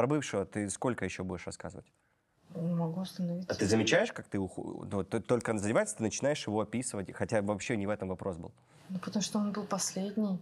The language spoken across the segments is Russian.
Про бывшего ты сколько еще будешь рассказывать? Не ну, могу остановиться. А ты замечаешь, как ты, уху... ну, только задевается, ты начинаешь его описывать, хотя вообще не в этом вопрос был. Ну, потому что он был последний.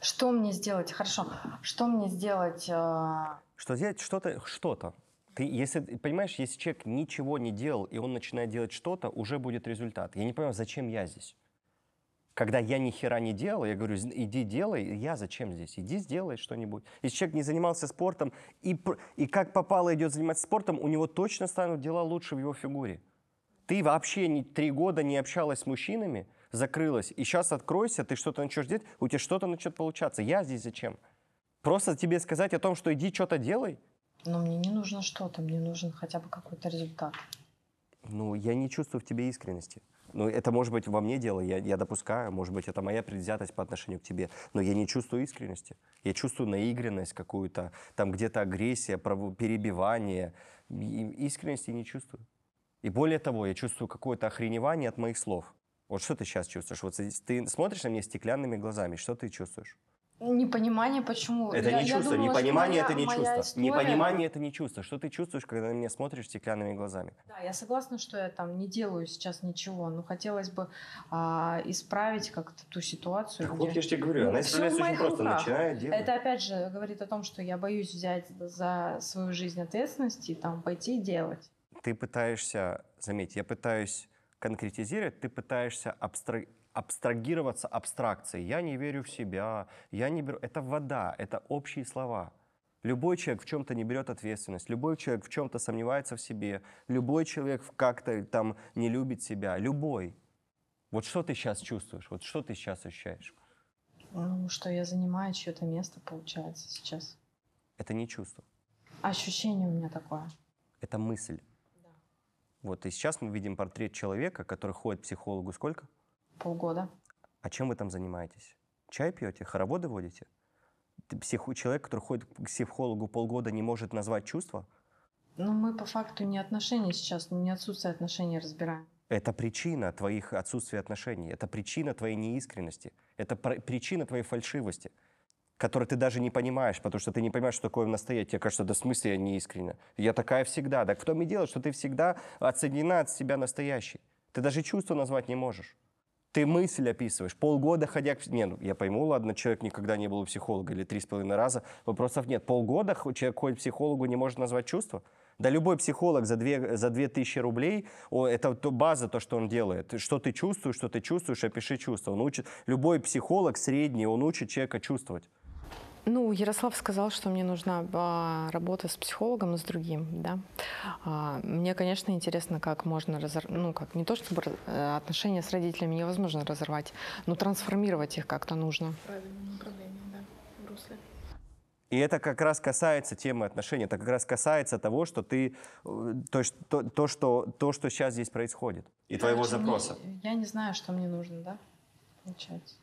Что мне сделать? Хорошо. Что мне сделать? Э, что сделать? Что-то. Что-то. Ты, если, понимаешь, если человек ничего не делал, и он начинает делать что-то, уже будет результат. Я не понимаю, зачем я здесь? Когда я ни хера не делал, я говорю, иди делай, я зачем здесь? Иди сделай что-нибудь. Если человек не занимался спортом и, и как попало идет заниматься спортом, у него точно станут дела лучше в его фигуре. Ты вообще не, три года не общалась с мужчинами, закрылась, и сейчас откройся, ты что-то начнешь делать, у тебя что-то начнет получаться. Я здесь зачем? Просто тебе сказать о том, что иди что-то делай? Но мне не нужно что-то, мне нужен хотя бы какой-то результат ну, я не чувствую в тебе искренности. Ну, это может быть во мне дело, я, я допускаю, может быть, это моя предвзятость по отношению к тебе, но я не чувствую искренности. Я чувствую наигранность какую-то, там где-то агрессия, перебивание. искренности не чувствую. И более того, я чувствую какое-то охреневание от моих слов. Вот что ты сейчас чувствуешь? Вот ты смотришь на меня стеклянными глазами, что ты чувствуешь? Непонимание, почему? Это я, не я чувство. Думала, Непонимание моя, это не чувство. История... Непонимание это не чувство. Что ты чувствуешь, когда на меня смотришь стеклянными глазами? Да, я согласна, что я там не делаю сейчас ничего, но хотелось бы а, исправить как-то ту ситуацию. Так где... вот я же тебе говорю, ну, она исправляется очень просто, руках. начинает делать. Это опять же говорит о том, что я боюсь взять за свою жизнь ответственность и там пойти делать. Ты пытаешься, заметь, я пытаюсь конкретизировать, ты пытаешься абстрагировать абстрагироваться абстракцией. Я не верю в себя, я не беру... Это вода, это общие слова. Любой человек в чем-то не берет ответственность, любой человек в чем-то сомневается в себе, любой человек как-то там не любит себя, любой. Вот что ты сейчас чувствуешь, вот что ты сейчас ощущаешь? Ну, что я занимаю чье-то место, получается, сейчас. Это не чувство. Ощущение у меня такое. Это мысль. Да. Вот и сейчас мы видим портрет человека, который ходит к психологу сколько? Полгода. А чем вы там занимаетесь? Чай пьете? Хороводы водите? Псих... Человек, который ходит к психологу полгода, не может назвать чувства? Ну, мы по факту не отношения сейчас, не отсутствие отношений разбираем. Это причина твоих отсутствия отношений, это причина твоей неискренности, это пр- причина твоей фальшивости, которую ты даже не понимаешь, потому что ты не понимаешь, что такое настоящее. Тебе кажется, да в смысле я неискренна? Я такая всегда. Да том и дело, что ты всегда отсоединена от себя настоящей? Ты даже чувства назвать не можешь ты мысль описываешь. Полгода ходя к... Не, ну, я пойму, ладно, человек никогда не был у психолога или три с половиной раза. Вопросов нет. Полгода человек ходит к психологу, не может назвать чувство. Да любой психолог за 2, за тысячи рублей, о, это то база, то, что он делает. Что ты чувствуешь, что ты чувствуешь, опиши чувства. Он учит, любой психолог средний, он учит человека чувствовать. Ну, Ярослав сказал, что мне нужна работа с психологом и с другим, да. А, мне, конечно, интересно, как можно разорвать, ну, как не то чтобы э, отношения с родителями невозможно разорвать, но трансформировать их как-то нужно. Правильное направление, да, в русле. И это как раз касается темы отношений, это как раз касается того, что ты, э, то, то, то, что, то что сейчас здесь происходит, и я твоего запроса. Не, я не знаю, что мне нужно, да начать.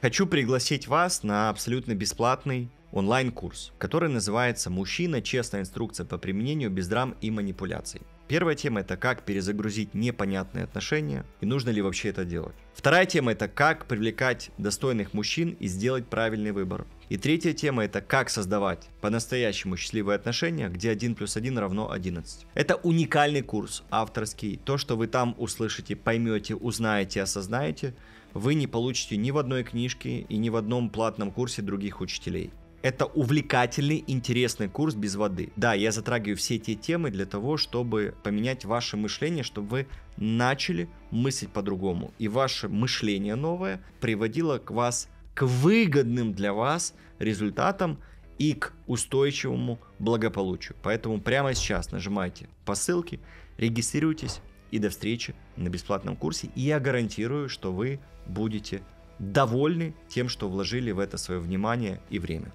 Хочу пригласить вас на абсолютно бесплатный онлайн-курс, который называется «Мужчина. Честная инструкция по применению без драм и манипуляций». Первая тема это как перезагрузить непонятные отношения и нужно ли вообще это делать. Вторая тема это как привлекать достойных мужчин и сделать правильный выбор. И третья тема это как создавать по-настоящему счастливые отношения, где 1 плюс 1 равно 11. Это уникальный курс, авторский. То, что вы там услышите, поймете, узнаете, осознаете, вы не получите ни в одной книжке и ни в одном платном курсе других учителей. Это увлекательный, интересный курс без воды. Да, я затрагиваю все эти темы для того, чтобы поменять ваше мышление, чтобы вы начали мыслить по-другому. И ваше мышление новое приводило к вас к выгодным для вас результатам и к устойчивому благополучию. Поэтому прямо сейчас нажимайте по ссылке, регистрируйтесь, и до встречи на бесплатном курсе. И я гарантирую, что вы будете довольны тем, что вложили в это свое внимание и время.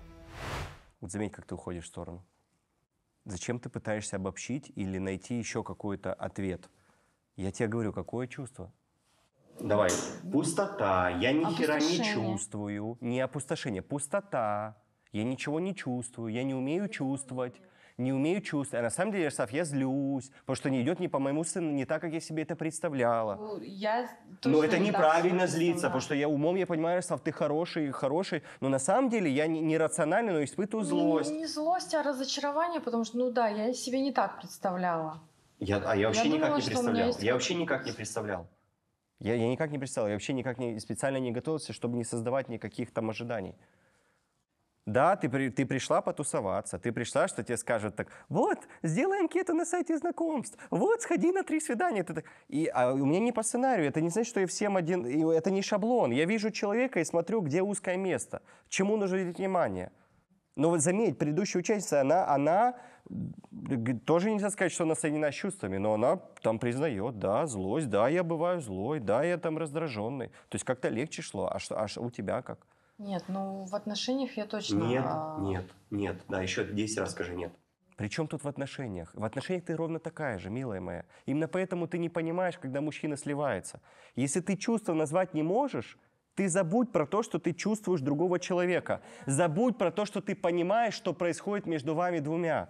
Вот заметь, как ты уходишь в сторону. Зачем ты пытаешься обобщить или найти еще какой-то ответ? Я тебе говорю, какое чувство? Давай. Пустота. Я ни хера не чувствую. Не опустошение. Пустота. Я ничего не чувствую. Я не умею чувствовать не умею чувствовать. А на самом деле, Ярослав, я злюсь, потому что не идет не по моему сыну, не так, как я себе это представляла. Ну, я но это не неправильно злиться, потому что я умом, я понимаю, Ярослав, ты хороший, хороший, но на самом деле я не, не рационально, но испытываю злость. Не, не злость, а разочарование, потому что, ну да, я себе не так представляла. Я, а я вообще я никак думала, не представлял. Я вообще никак не представлял. Я, я никак не представлял, я вообще никак не, специально не готовился, чтобы не создавать никаких там ожиданий. Да, ты, ты пришла потусоваться, ты пришла, что тебе скажут так, вот, сделай анкету на сайте знакомств, вот, сходи на три свидания. Ты и, а у меня не по сценарию, это не значит, что я всем один, это не шаблон. Я вижу человека и смотрю, где узкое место, чему нужно уделить внимание. Но вот заметь, предыдущая участница, она, она тоже нельзя сказать, что она соединена с чувствами, но она там признает, да, злость, да, я бываю злой, да, я там раздраженный. То есть как-то легче шло, а, а у тебя как? Нет, ну в отношениях я точно... Нет, а... нет, нет. Да, еще 10 раз скажи нет. Причем тут в отношениях? В отношениях ты ровно такая же, милая моя. Именно поэтому ты не понимаешь, когда мужчина сливается. Если ты чувство назвать не можешь, ты забудь про то, что ты чувствуешь другого человека. Забудь про то, что ты понимаешь, что происходит между вами двумя.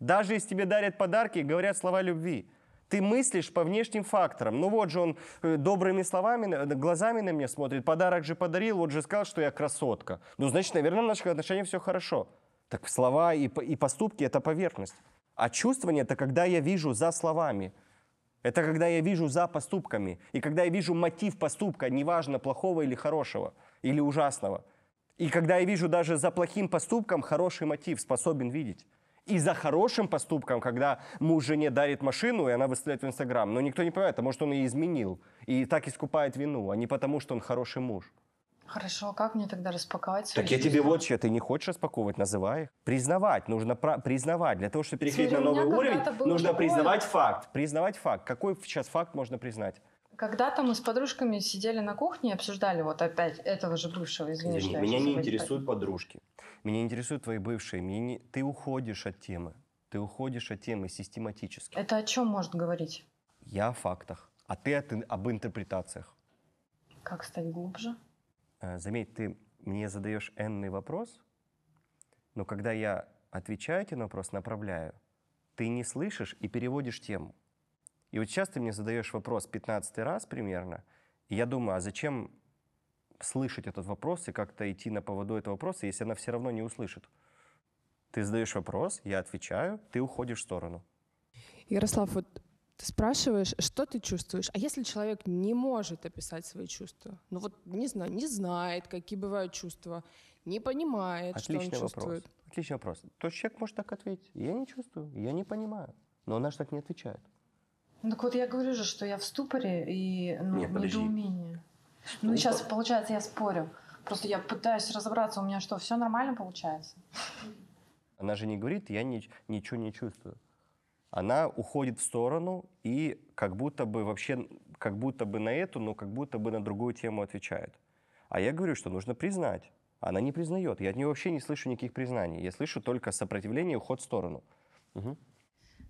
Даже если тебе дарят подарки, говорят слова любви. Ты мыслишь по внешним факторам. Ну вот же он э, добрыми словами, глазами на меня смотрит, подарок же подарил, вот же сказал, что я красотка. Ну, значит, наверное, в наших отношениях все хорошо. Так слова и, и поступки – это поверхность. А чувствование – это когда я вижу за словами. Это когда я вижу за поступками. И когда я вижу мотив поступка, неважно, плохого или хорошего, или ужасного. И когда я вижу даже за плохим поступком, хороший мотив способен видеть и за хорошим поступком, когда муж жене дарит машину, и она выставляет в Инстаграм. Но никто не понимает, а может, он ее изменил. И так искупает вину, а не потому, что он хороший муж. Хорошо, а как мне тогда распаковать? Так я тебе вот что, ты не хочешь распаковывать, называй их. Признавать, нужно про- признавать. Для того, чтобы переходить Смотри, на новый уровень, нужно такое. признавать факт. Признавать факт. Какой сейчас факт можно признать? Когда-то мы с подружками сидели на кухне и обсуждали вот опять этого же бывшего, извини, извини что меня не интересуют так. подружки. Меня интересуют твои бывшие. Меня не... Ты уходишь от темы. Ты уходишь от темы систематически. Это о чем может говорить? Я о фактах, а ты от, об интерпретациях. Как стать глубже? Э, заметь, ты мне задаешь энный вопрос, но когда я отвечаю тебе на вопрос, направляю, ты не слышишь и переводишь тему. И вот сейчас ты мне задаешь вопрос 15 раз примерно, и я думаю, а зачем слышать этот вопрос и как-то идти на поводу этого вопроса, если она все равно не услышит? Ты задаешь вопрос, я отвечаю, ты уходишь в сторону. Ярослав, вот ты спрашиваешь, что ты чувствуешь, а если человек не может описать свои чувства, ну вот не знаю, не знает, какие бывают чувства, не понимает, Отличный что он вопрос. чувствует. Отличный вопрос. То человек может так ответить: я не чувствую, я не понимаю, но она же так не отвечает. Ну, так вот я говорю же, что я в ступоре и ну, Нет, недоумение. Ну сейчас получается я спорю. Просто я пытаюсь разобраться, у меня что, все нормально получается? Она же не говорит, я ни, ничего не чувствую. Она уходит в сторону и как будто бы вообще, как будто бы на эту, но как будто бы на другую тему отвечает. А я говорю, что нужно признать. Она не признает. Я от нее вообще не слышу никаких признаний. Я слышу только сопротивление и уход в сторону. Угу.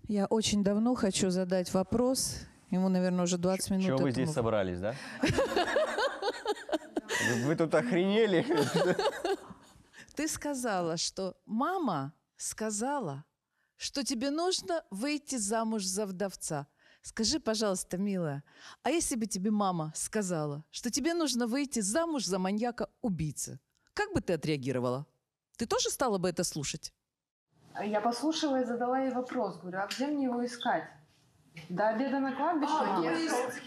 Я очень давно хочу задать вопрос. Ему, наверное, уже 20 минут. Чего вы здесь собрались, да? Вы тут охренели? Ты сказала, что мама сказала, что тебе нужно выйти замуж за вдовца. Скажи, пожалуйста, милая, а если бы тебе мама сказала, что тебе нужно выйти замуж за маньяка-убийцы, как бы ты отреагировала? Ты тоже стала бы это слушать? Я послушала и задала ей вопрос. Говорю, а где мне его искать? До обеда на кладбище? А, нет.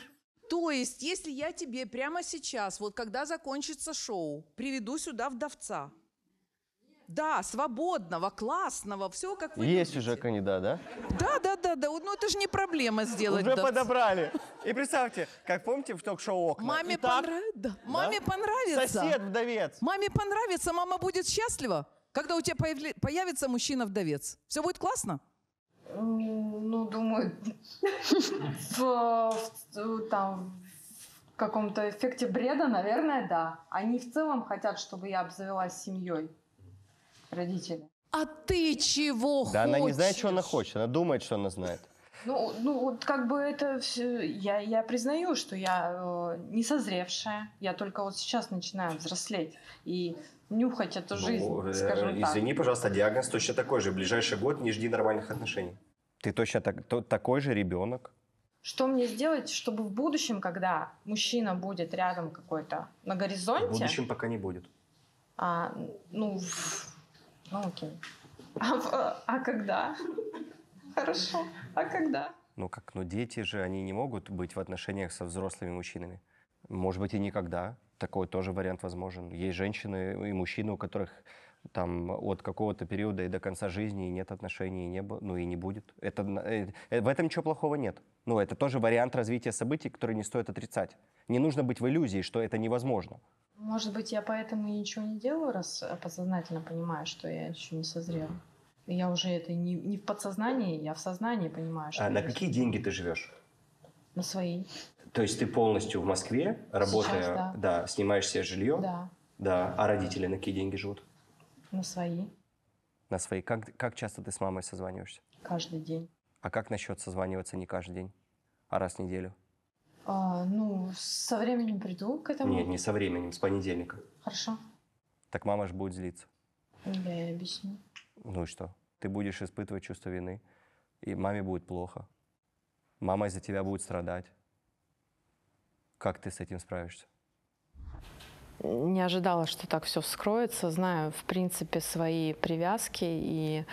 То есть, если я тебе прямо сейчас, вот когда закончится шоу, приведу сюда вдовца. Да, свободного, классного, все как вы Есть любите. уже кандидат, да? Да, да, да, да. Ну это же не проблема сделать. Уже вдовца. подобрали. И представьте, как помните в ток-шоу «Окна». Маме, Итак, понрав... да. Маме понравится. Сосед-вдовец. Маме понравится, мама будет счастлива. Когда у тебя появится мужчина-вдовец, все будет классно? Ну, думаю, там, в каком-то эффекте бреда, наверное, да. Они в целом хотят, чтобы я обзавелась семьей, родители. А ты чего да, хочешь? Да, она не знает, что она хочет. Она думает, что она знает. Ну, ну, как бы это все, я, я признаю, что я э, не созревшая, я только вот сейчас начинаю взрослеть и нюхать эту ну, жизнь, э, скажем э, так. Извини, пожалуйста, диагноз точно такой же. В ближайший год не жди нормальных отношений. Ты точно так, то, такой же ребенок. Что мне сделать, чтобы в будущем, когда мужчина будет рядом какой-то на горизонте... В будущем пока не будет. А, ну, ну окей. а, а когда? Хорошо. А когда? Ну как, ну дети же, они не могут быть в отношениях со взрослыми мужчинами. Может быть, и никогда. Такой тоже вариант возможен. Есть женщины и мужчины, у которых там от какого-то периода и до конца жизни нет отношений, и не было, ну и не будет. Это, э, э, в этом ничего плохого нет. Ну, это тоже вариант развития событий, который не стоит отрицать. Не нужно быть в иллюзии, что это невозможно. Может быть, я поэтому и ничего не делаю, раз э, подсознательно понимаю, что я еще не созрела я уже это не, не в подсознании, я в сознании понимаю. Что а на какие деньги ты живешь? На свои. То есть ты полностью в Москве, работая, Сейчас, да. да, снимаешь себе жилье? Да. Да. А родители на какие деньги живут? На свои. На свои. Как, как часто ты с мамой созваниваешься? Каждый день. А как насчет созваниваться не каждый день, а раз в неделю? А, ну, со временем приду к этому. Нет, не со временем, с понедельника. Хорошо. Так мама же будет злиться. Ну, я ей объясню. Ну и что? ты будешь испытывать чувство вины, и маме будет плохо. Мама из-за тебя будет страдать. Как ты с этим справишься? не ожидала, что так все вскроется. Знаю, в принципе, свои привязки и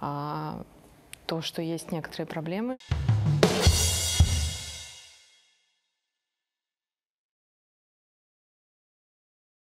а, то, что есть некоторые проблемы.